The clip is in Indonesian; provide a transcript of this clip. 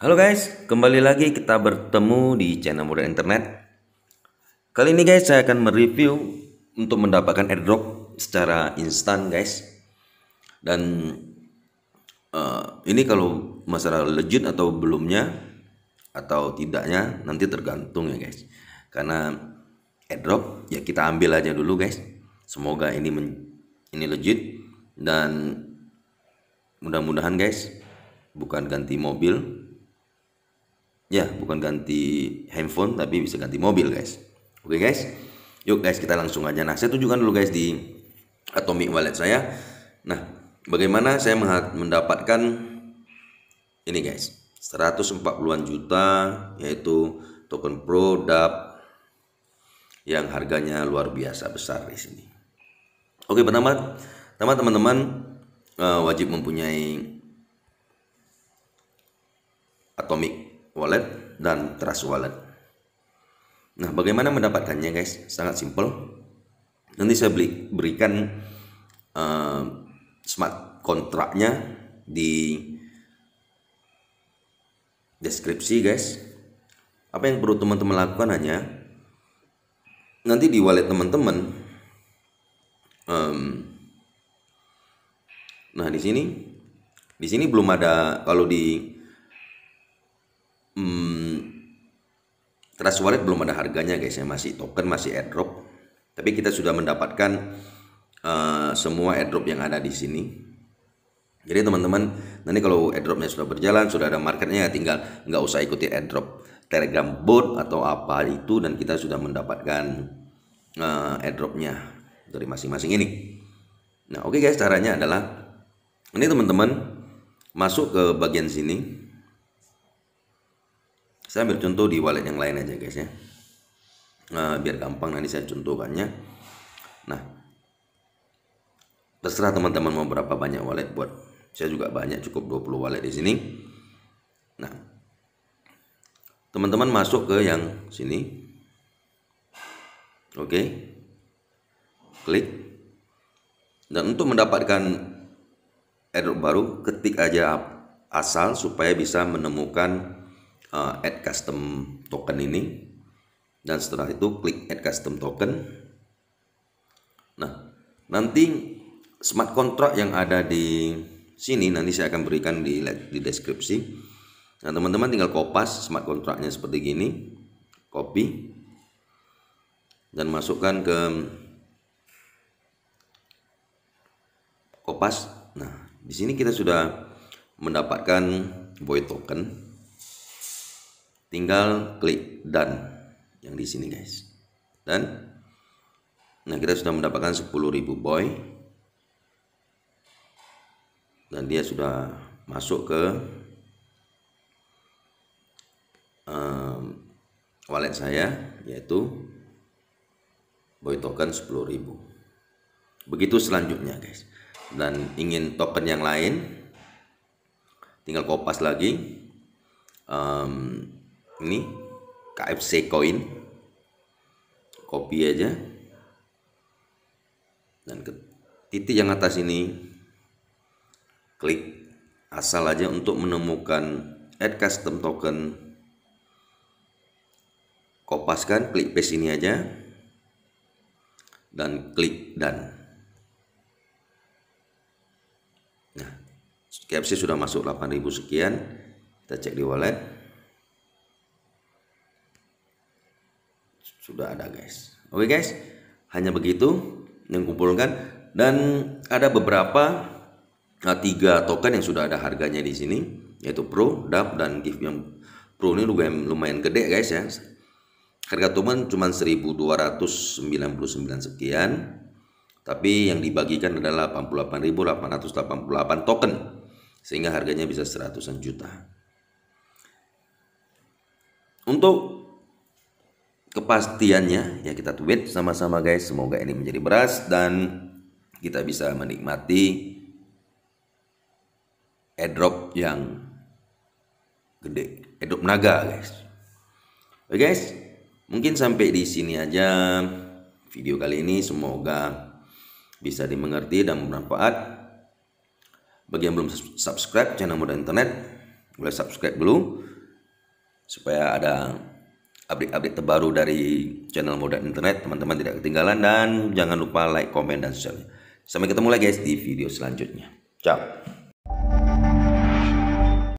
Halo guys, kembali lagi kita bertemu di channel Modern Internet. Kali ini guys saya akan mereview untuk mendapatkan airdrop secara instan guys. Dan uh, ini kalau masalah legit atau belumnya atau tidaknya nanti tergantung ya guys. Karena airdrop ya kita ambil aja dulu guys. Semoga ini men ini legit dan mudah-mudahan guys bukan ganti mobil Ya, bukan ganti handphone tapi bisa ganti mobil, guys. Oke, guys. Yuk, guys, kita langsung aja. Nah, saya tunjukkan dulu guys di Atomic Wallet saya. Nah, bagaimana saya mendapatkan ini, guys. 140-an juta yaitu token produk yang harganya luar biasa besar di sini. Oke, pertama pertama teman-teman eh, wajib mempunyai atomic wallet dan trust wallet. Nah, bagaimana mendapatkannya guys? Sangat simple. Nanti saya beli, berikan uh, smart kontraknya di deskripsi guys. Apa yang perlu teman-teman lakukan hanya nanti di wallet teman-teman um, nah di sini di sini belum ada kalau di Trust Wallet belum ada harganya guys ya, masih token, masih airdrop. Tapi kita sudah mendapatkan uh, semua airdrop yang ada di sini. Jadi teman-teman, nanti kalau airdropnya sudah berjalan, sudah ada marketnya, tinggal nggak usah ikuti airdrop Telegram bot atau apa itu dan kita sudah mendapatkan uh, airdropnya dari masing-masing ini. Nah oke okay guys, caranya adalah ini teman-teman masuk ke bagian sini saya ambil contoh di wallet yang lain aja guys ya nah, biar gampang nanti saya contohkannya nah terserah teman-teman mau berapa banyak wallet buat saya juga banyak cukup 20 wallet di sini nah teman-teman masuk ke yang sini oke okay. klik dan untuk mendapatkan airdrop baru ketik aja asal supaya bisa menemukan uh, add custom token ini dan setelah itu klik add custom token nah nanti smart contract yang ada di sini nanti saya akan berikan di, di deskripsi nah teman-teman tinggal kopas smart contractnya seperti gini copy dan masukkan ke kopas nah di sini kita sudah mendapatkan void token tinggal klik dan yang di sini guys dan nah kita sudah mendapatkan 10.000 boy dan dia sudah masuk ke um, wallet saya yaitu boy token 10.000 begitu selanjutnya guys dan ingin token yang lain tinggal kopas lagi um, ini KFC coin copy aja dan ke titik yang atas ini klik asal aja untuk menemukan add custom token kopaskan klik paste ini aja dan klik done nah KFC sudah masuk 8000 sekian kita cek di wallet sudah ada guys oke okay, guys hanya begitu yang kumpulkan dan ada beberapa eh, tiga token yang sudah ada harganya di sini yaitu Pro, DAP dan gift yang Pro ini lumayan, lumayan gede guys ya harga token cuma 1299 sekian tapi yang dibagikan adalah 88.888 token sehingga harganya bisa seratusan juta untuk kepastiannya ya kita tweet sama-sama guys semoga ini menjadi beras dan kita bisa menikmati airdrop yang gede airdrop naga guys oke guys mungkin sampai di sini aja video kali ini semoga bisa dimengerti dan bermanfaat bagi yang belum subscribe channel modal internet boleh subscribe dulu supaya ada update-update terbaru dari channel Moda Internet teman-teman tidak ketinggalan dan jangan lupa like, komen dan share. Sampai ketemu lagi guys di video selanjutnya. Ciao.